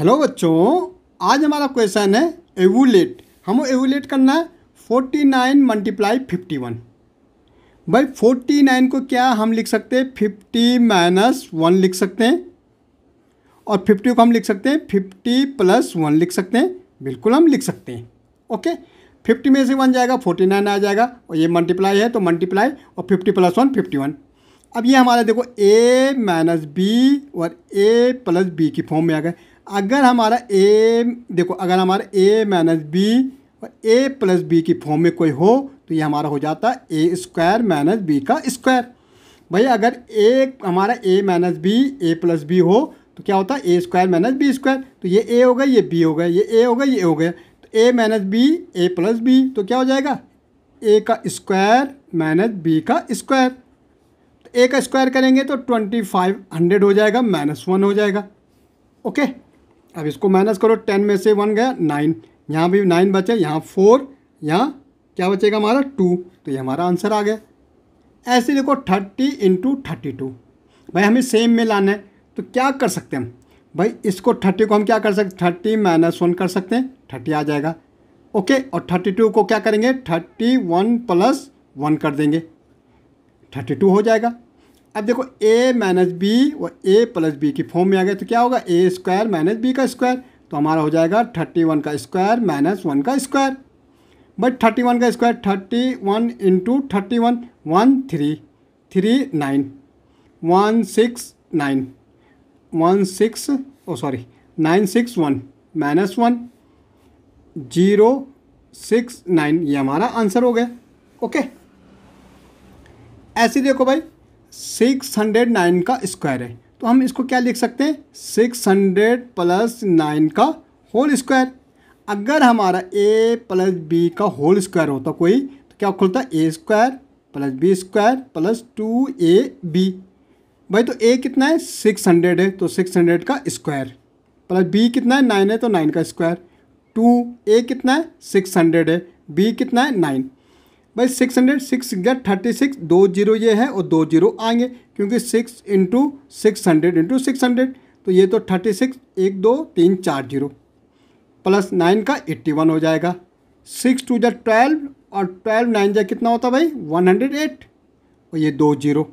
hello बच्चों आज हमारा क्वेश्चन है एवुलेट हमें एवुलेट करना है forty nine multiply fifty one भाई फोर्टी नाइन को क्या हम लिख सकते हैं फिफ्टी माइनस वन लिख सकते हैं और फिफ्टी को हम लिख सकते हैं फिफ्टी प्लस वन लिख सकते हैं बिल्कुल हम लिख सकते हैं ओके फिफ्टी में से वन जाएगा फोर्टी नाइन आ जाएगा और ये मल्टीप्लाई है तो मल्टीप्लाई और fifty plus one fifty one अब ये हमारा देखो ए माइनस बी और ए प्लस बी की फॉर्म में आ गए अगर हमारा a देखो अगर हमारा ए माइनस बी और ए प्लस बी की फॉर्म में कोई हो तो ये हमारा हो जाता है ए स्क्वायर माइनस बी का स्क्वायर भाई अगर ए हमारा A minus B A plus B हो तो क्या होता है A square minus B square तो ये ए हो गया ये बी हो गया ये ए हो गया ये हो गया तो A minus B A plus B तो क्या हो जाएगा ए का स्क्वायर माइनस बी का स्क्वायर ए का स्क्वायर करेंगे तो ट्वेंटी फाइव हंड्रेड हो जाएगा माइनस वन हो जाएगा ओके अब इसको माइनस करो टेन में से वन गया नाइन यहाँ भी नाइन बचे यहाँ फोर यहाँ क्या बचेगा हमारा टू तो ये हमारा आंसर आ गया ऐसे देखो थर्टी इंटू थर्टी टू भाई हमें सेम में लाना है तो क्या कर सकते हैं हम भाई इसको थर्टी को हम क्या कर सकते थर्टी माइनस वन कर सकते हैं थर्टी आ जाएगा ओके और थर्टी टू को क्या करेंगे थर्टी वन प्लस वन कर देंगे थर्टी टू हो जाएगा अब देखो ए माइनस बी और ए प्लस बी की फॉर्म में आ गया तो क्या होगा ए स्क्वायर माइनस बी का स्क्वायर तो हमारा हो जाएगा थर्टी वन का स्क्वायर माइनस वन का स्क्वायर बट थर्टी वन का square thirty one into thirty one one three three nine one six nine one six oh sorry nine six one minus one zero six nine ये हमारा answer हो गया okay ऐसे देखो भाई six hundred nine का square है तो हम इसको क्या लिख सकते हैं सिक्स हंड्रेड प्लस नाइन का होल स्क्वायर अगर हमारा ए प्लस बी का होल स्क्वायर होता तो कोई तो क्या खुलता A square plus B square plus two A B भाई तो ए कितना है सिक्स हंड्रेड है तो सिक्स हंड्रेड का स्क्वायर प्लस बी कितना है नाइन है तो नाइन का स्क्वायर टू ए कितना है सिक्स हंड्रेड है बी कितना है नाइन भाई सिक्स हंड्रेड सिक्स गया थर्टी सिक्स दो जीरो ये है और दो जीरो आएंगे क्योंकि six into six hundred into six hundred तो ये तो थर्टी सिक्स एक दो तीन चार जीरो प्लस नाइन का एट्टी वन हो जाएगा सिक्स टू जै ट्वेल्व और ट्वेल्व नाइन जै कितना होता भाई वन हंड्रेड एट और ये दो जीरो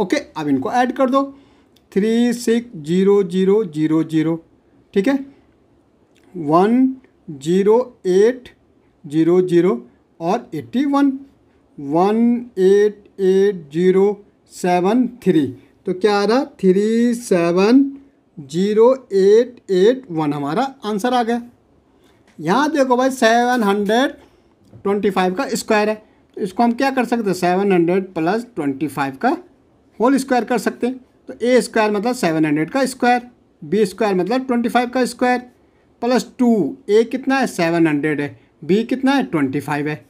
ओके अब इनको ऐड कर दो three six zero zero zero zero ठीक है one zero eight zero zero और eighty one one eight eight zero seven three तो क्या आ रहा three seven zero eight eight one हमारा आंसर आ गया यहाँ देखो भाई सेवन हंड्रेड ट्वेंटी फाइव का स्क्वायर है तो इसको हम क्या कर सकते हैं seven hundred plus twenty five का होल स्क्वायर कर सकते हैं तो ए स्क्वायर मतलब सेवन हंड्रेड का स्क्वायर बी स्क्वायर मतलब ट्वेंटी फाइव का स्क्वायर प्लस टू ए कितना है सेवन हंड्रेड है बी कितना है ट्वेंटी फाइव है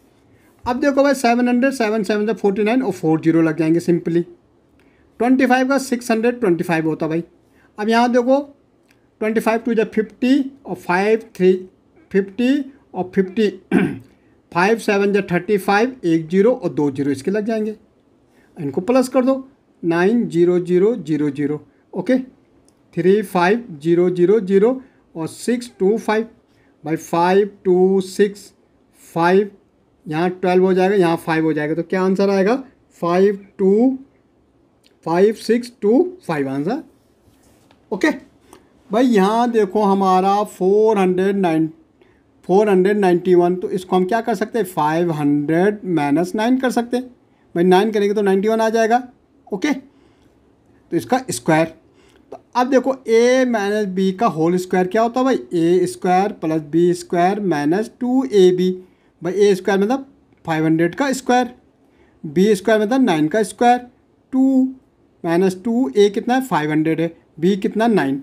अब देखो भाई सेवन हंड्रेड सेवन सेवन से फोर्टी नाइन और फोर जीरो लग जाएंगे सिंपली ट्वेंटी फाइव का सिक्स हंड्रेड ट्वेंटी फाइव होता भाई अब यहाँ देखो ट्वेंटी फाइव टू जब फिफ्टी और फाइव थ्री फिफ्टी और फिफ्टी फाइव सेवन जब थर्टी फाइव एक जीरो और दो जीरो इसके लग जाएंगे इनको प्लस कर दो nine zero zero zero zero okay three five zero zero zero और six two five by five two six five यहाँ ट्वेल्व हो जाएगा यहाँ फाइव हो जाएगा तो क्या आंसर आएगा five two five six two five answer okay भाई यहाँ देखो हमारा four hundred nine four hundred ninety one तो इसको हम क्या कर सकते हैं फाइव हंड्रेड माइनस नाइन कर सकते हैं भाई नाइन करेंगे तो नाइन्टी वन आ जाएगा ओके तो इसका स्क्वायर तो अब देखो ए माइनस बी का होल स्क्वायर क्या होता है भाई A square plus B square minus two A B भाई ए स्क्वायर मतलब फाइव हंड्रेड का स्क्वायर बी स्क्वायर मतलब नाइन का square two minus two A कितना है फाइव हंड्रेड है बी कितना नाइन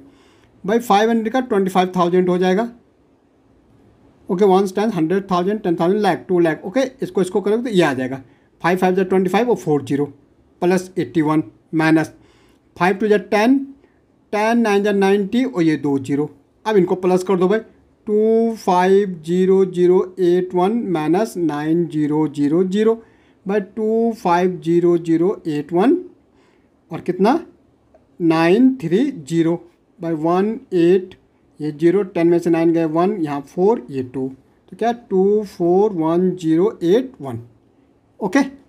भाई फाइव हंड्रेड का ट्वेंटी फाइव थाउजेंड हो जाएगा okay one ten hundred thousand ten thousand lakh two lakh okay इसको इसको करोगे तो ये आ जाएगा फाइव फाइव जै ट्वेंटी फाइव और four zero plus eighty one minus five two जै टेन टेन नाइन जै नाइन्टी और ये दो जीरो अब इनको प्लस कर दो भाई two five zero zero eight one minus nine zero zero zero by two five zero zero eight one और कितना nine three zero by one eight ये जीरो टेन में से नाइन गए वन यहाँ फोर ये टू तो क्या two four one zero eight one okay